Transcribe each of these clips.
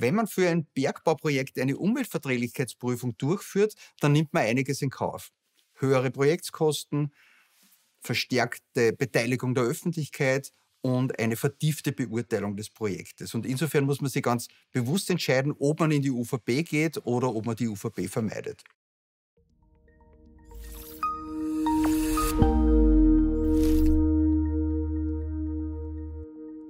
Wenn man für ein Bergbauprojekt eine Umweltverträglichkeitsprüfung durchführt, dann nimmt man einiges in Kauf. Höhere Projektskosten, verstärkte Beteiligung der Öffentlichkeit und eine vertiefte Beurteilung des Projektes. Und insofern muss man sich ganz bewusst entscheiden, ob man in die UVP geht oder ob man die UVP vermeidet.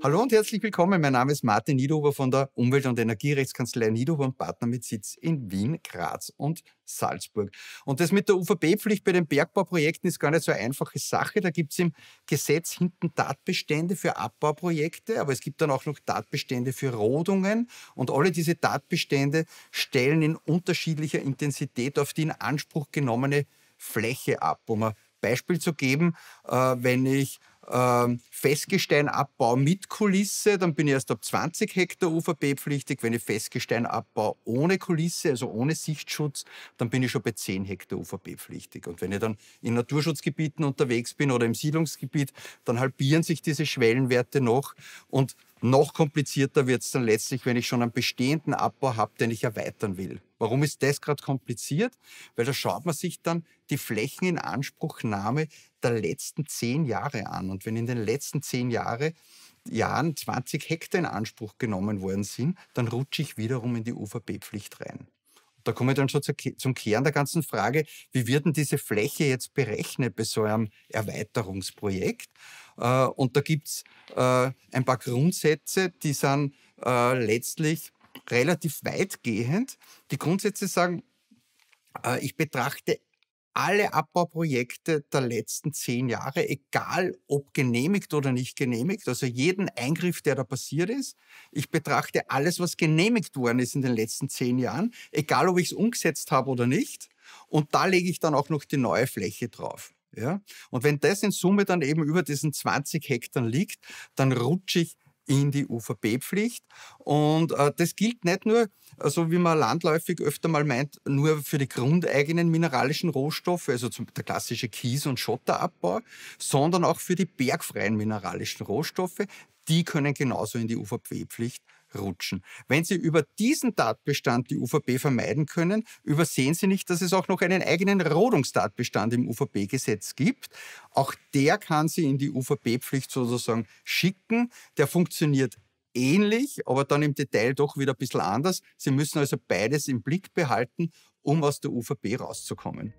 Hallo und herzlich willkommen. Mein Name ist Martin Niedhofer von der Umwelt- und Energierechtskanzlei Niedhofer und Partner mit Sitz in Wien, Graz und Salzburg. Und das mit der UVB-Pflicht bei den Bergbauprojekten ist gar nicht so eine einfache Sache. Da gibt es im Gesetz hinten Tatbestände für Abbauprojekte, aber es gibt dann auch noch Tatbestände für Rodungen. Und alle diese Tatbestände stellen in unterschiedlicher Intensität auf die in Anspruch genommene Fläche ab. Um ein Beispiel zu geben, äh, wenn ich ähm, Festgesteinabbau mit Kulisse, dann bin ich erst ab 20 Hektar UVB pflichtig. Wenn ich Festgesteinabbau ohne Kulisse, also ohne Sichtschutz, dann bin ich schon bei 10 Hektar UVB pflichtig. Und wenn ich dann in Naturschutzgebieten unterwegs bin oder im Siedlungsgebiet, dann halbieren sich diese Schwellenwerte noch. Und noch komplizierter wird es dann letztlich, wenn ich schon einen bestehenden Abbau habe, den ich erweitern will. Warum ist das gerade kompliziert? Weil da schaut man sich dann die Flächen in Anspruchnahme der letzten zehn Jahre an. Und wenn in den letzten zehn Jahre, Jahren 20 Hektar in Anspruch genommen worden sind, dann rutsche ich wiederum in die UVB-Pflicht rein. Da kommen wir dann schon zum Kern der ganzen Frage, wie wird denn diese Fläche jetzt berechnet bei so einem Erweiterungsprojekt? Äh, und da gibt es äh, ein paar Grundsätze, die sind äh, letztlich relativ weitgehend. Die Grundsätze sagen, ich betrachte alle Abbauprojekte der letzten zehn Jahre, egal ob genehmigt oder nicht genehmigt, also jeden Eingriff, der da passiert ist. Ich betrachte alles, was genehmigt worden ist in den letzten zehn Jahren, egal ob ich es umgesetzt habe oder nicht. Und da lege ich dann auch noch die neue Fläche drauf. Ja? Und wenn das in Summe dann eben über diesen 20 Hektar liegt, dann rutsche ich in die UVP-Pflicht. Und äh, das gilt nicht nur, so also wie man landläufig öfter mal meint, nur für die grundeigenen mineralischen Rohstoffe, also zum, der klassische Kies- und Schotterabbau, sondern auch für die bergfreien mineralischen Rohstoffe, die können genauso in die uvp pflicht rutschen. Wenn Sie über diesen Tatbestand die UVP vermeiden können, übersehen Sie nicht, dass es auch noch einen eigenen Rodungstatbestand im uvp gesetz gibt. Auch der kann Sie in die uvp pflicht sozusagen schicken. Der funktioniert ähnlich, aber dann im Detail doch wieder ein bisschen anders. Sie müssen also beides im Blick behalten, um aus der UVP rauszukommen.